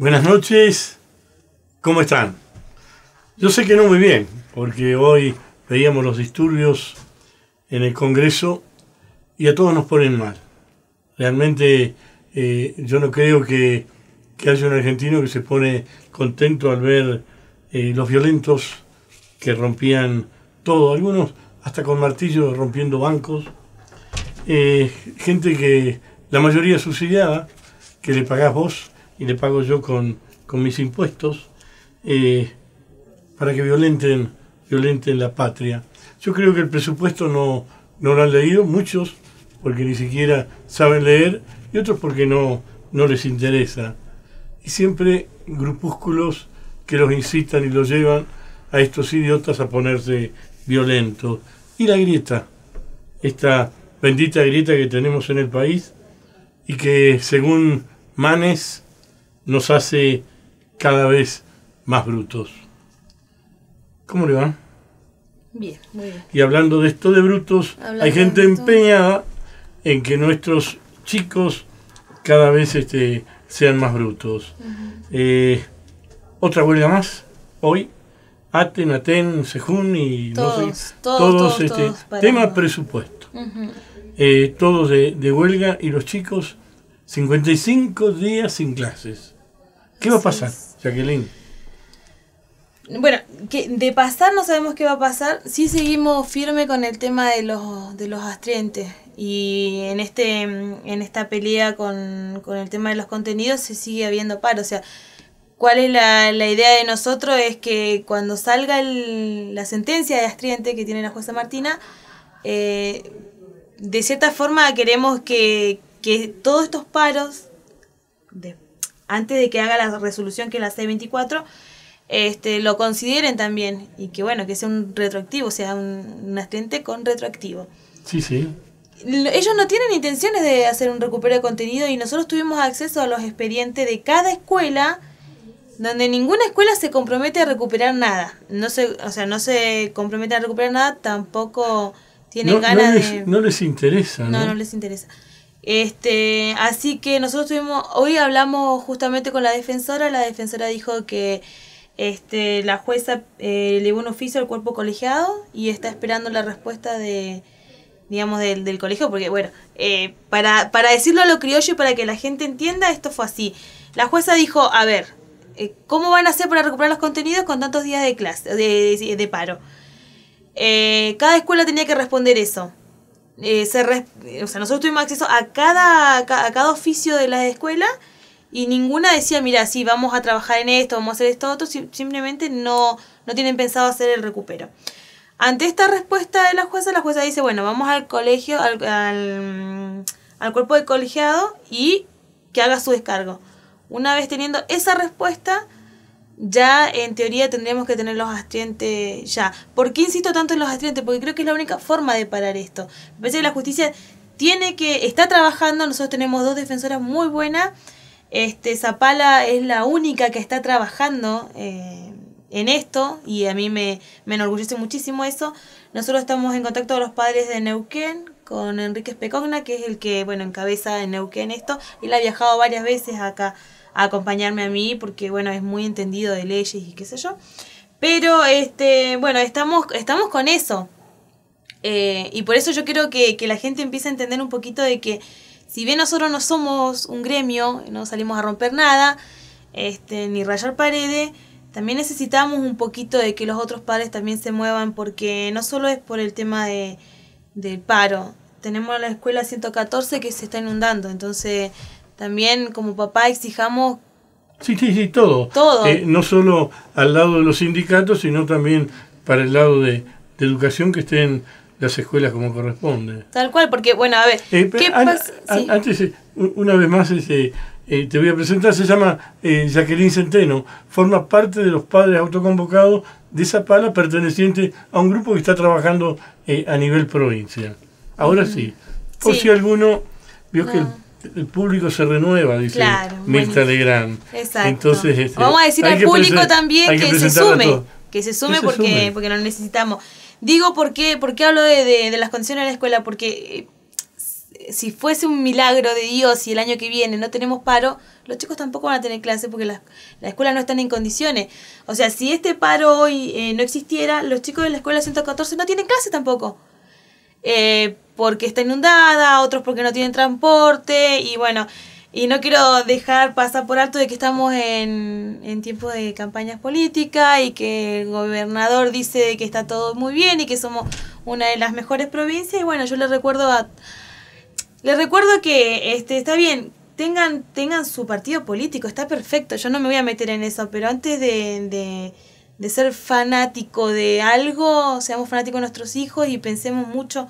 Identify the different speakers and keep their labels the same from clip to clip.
Speaker 1: Buenas noches, ¿cómo están? Yo sé que no muy bien, porque hoy veíamos los disturbios en el Congreso y a todos nos ponen mal. Realmente eh, yo no creo que, haya un argentino que se pone contento al ver eh, los violentos que rompían todo, algunos hasta con martillos rompiendo bancos, eh, gente que la mayoría subsidiada, que le pagás vos y le pago yo con, con mis impuestos eh, para que violenten, violenten la patria. Yo creo que el presupuesto no, no lo han leído, muchos porque ni siquiera saben leer y otros porque no, no les interesa. Y siempre grupúsculos que los incitan y los llevan a estos idiotas a ponerse violentos. Y la grieta, esta bendita grieta que tenemos en el país y que según Manes nos hace cada vez más brutos. ¿Cómo le va?
Speaker 2: Bien, muy bien.
Speaker 1: Y hablando de esto de brutos, hay gente empeñada en que nuestros chicos cada vez este, sean más brutos. Eh, Otra huelga más, hoy. Aten, Aten, Sejún y todos, no todos, todos, este, tema presupuesto. Eh, todos de, de huelga y los chicos 55 días sin clases. ¿Qué va a pasar, Jacqueline?
Speaker 2: Bueno, que de pasar no sabemos qué va a pasar. Sí seguimos firme con el tema de los, de astrientes. Y en, este, en esta pelea con, el tema de los contenidos se sigue habiendo paro. O sea, ¿cuál es la, idea de nosotros? Es que cuando salga la sentencia de astriente que tiene la jueza Martina, eh, de cierta forma queremos que, que todos estos paros de, antes de que haga la resolución que es la c este, lo consideren también y que bueno, que sea un retroactivo, sea, un, un con retroactivo. Sí, sí. Ellos no tienen intenciones de hacer un recupero de contenido y nosotros tuvimos acceso a los expedientes de cada escuela donde ninguna escuela se compromete a recuperar nada. No se, o sea, no se compromete a recuperar nada, tampoco tienen ganas de... No
Speaker 1: les interesa. no, no
Speaker 2: les interesa. Este, así que nosotros tuvimos, hoy hablamos justamente con la defensora, la defensora dijo que este, la jueza eh, le dio un oficio al cuerpo colegiado y está esperando la respuesta de, digamos, del, colegio, porque bueno, eh, para, para decirlo a lo criollo y para que la gente entienda, esto fue así. La jueza dijo, a ver, eh, ¿cómo van a hacer para recuperar los contenidos con tantos días de clase, de, de paro? cada escuela tenía que responder eso. Eh, se o sea, nosotros tuvimos acceso a cada, a cada oficio de la escuela y ninguna decía, mira, sí, vamos a trabajar en esto, vamos a hacer esto, otro, simplemente no, tienen pensado hacer el recupero. Ante esta respuesta de la jueza, la jueza dice, bueno, vamos al colegio, al cuerpo de colegiado y que haga su descargo. Una vez teniendo esa respuesta, ya en teoría tendríamos que tener los astrientes ya. ¿Por qué insisto tanto en los astrientes? Porque creo que es la única forma de parar esto. Me que la justicia tiene que, está trabajando, nosotros tenemos dos defensoras muy buenas. Este, Zapala es la única que está trabajando eh, en esto y a mí me, me enorgullece muchísimo eso. Nosotros estamos en contacto con los padres de Neuquén, con Enrique Especogna, que es el que, bueno, encabeza en Neuquén esto. Él ha viajado varias veces acá acompañarme a mí porque, bueno, es muy entendido de leyes y qué sé yo. Pero, este, bueno, estamos, estamos con eso. Eh, y por eso yo creo que, la gente empieza a entender un poquito de que si bien nosotros no somos un gremio, no salimos a romper nada, este, ni rayar paredes, también necesitamos un poquito de que los otros padres también se muevan, porque no solo es por el tema de, del paro, tenemos la escuela 114 que se está inundando, entonces también como papá exijamos...
Speaker 1: Sí, sí, sí, todo. Todo. Eh, no solo al lado de los sindicatos, sino también para el lado de, educación que estén las escuelas como corresponde.
Speaker 2: Tal cual, porque, bueno, a ver,
Speaker 1: eh, ¿qué pasa? Sí. Antes, eh, una vez más, este, te voy a presentar, se llama Jacqueline Centeno, forma parte de los padres autoconvocados de Zapala, perteneciente a un grupo que está trabajando a nivel provincia. Ahora sí, por si alguno vio que el el público se renueva, dice claro, Entonces, este, vamos a decir al público también que, se sume,
Speaker 2: que, se sume, porque, porque lo necesitamos. Digo, ¿por qué, por hablo de, las condiciones de la escuela? Porque eh, si fuese un milagro de Dios y el año que viene no tenemos paro, los chicos tampoco van a tener clase porque las la escuelas no están en condiciones. O sea, si este paro hoy eh, no existiera, los chicos de la escuela 114 no tienen clase tampoco. Eh, porque está inundada, otros porque no tienen transporte y bueno, y no quiero dejar pasar por alto de que estamos en, en tiempo de campañas políticas y que el gobernador dice que está todo muy bien y que somos una de las mejores provincias y bueno, yo le recuerdo a... Le recuerdo que este está bien, tengan, tengan su partido político, está perfecto, yo no me voy a meter en eso, pero antes de, de, de ser fanático de algo, seamos fanáticos de nuestros hijos y pensemos mucho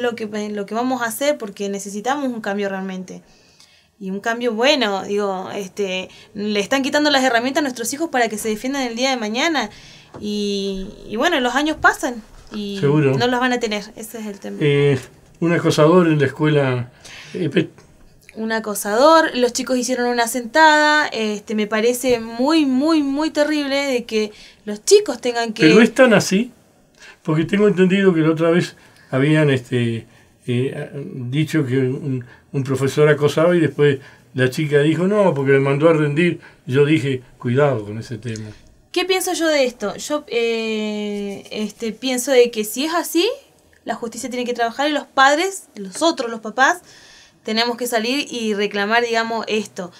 Speaker 2: lo que, lo que vamos a hacer, porque necesitamos un cambio realmente. Y un cambio bueno, digo, este, le están quitando las herramientas a nuestros hijos para que se defiendan el día de mañana. Y, bueno, los años pasan y no los van a tener, ese es el tema.
Speaker 1: Eh, un acosador en la escuela. Eh,
Speaker 2: un acosador, los chicos hicieron una sentada, este, me parece muy, muy, muy terrible de que los chicos tengan que... Pero es
Speaker 1: tan así, porque tengo entendido que la otra vez habían este, eh, dicho que un, profesor acosaba y después la chica dijo, no, porque le mandó a rendir. Yo dije, cuidado con ese tema.
Speaker 2: ¿Qué pienso yo de esto? Yo eh, este, pienso de que si es así, la justicia tiene que trabajar y los padres, los otros, los papás, tenemos que salir y reclamar, digamos, esto.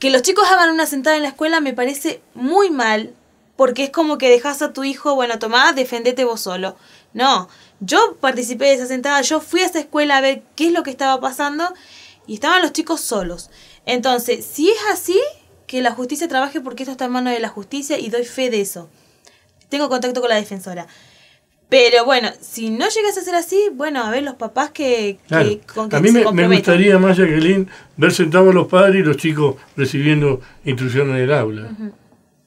Speaker 2: Que los chicos hagan una sentada en la escuela me parece muy mal, porque es como que dejas a tu hijo, bueno, tomá, defendete vos solo. No, yo participé de esa sentada, yo fui a esa escuela a ver qué es lo que estaba pasando y estaban los chicos solos. Entonces, si es así, que la justicia trabaje porque esto está en manos de la justicia y doy fe de eso. Tengo contacto con la defensora. Pero bueno, si no llegas a ser así, bueno, a ver los papás que, que A mí me, gustaría
Speaker 1: más, Jacqueline, ver sentados los padres y los chicos recibiendo instrucciones en el aula.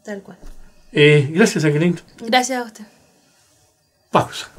Speaker 1: Tal cual. Eh, gracias, Angelina.
Speaker 2: Gracias a usted.
Speaker 1: Pausa.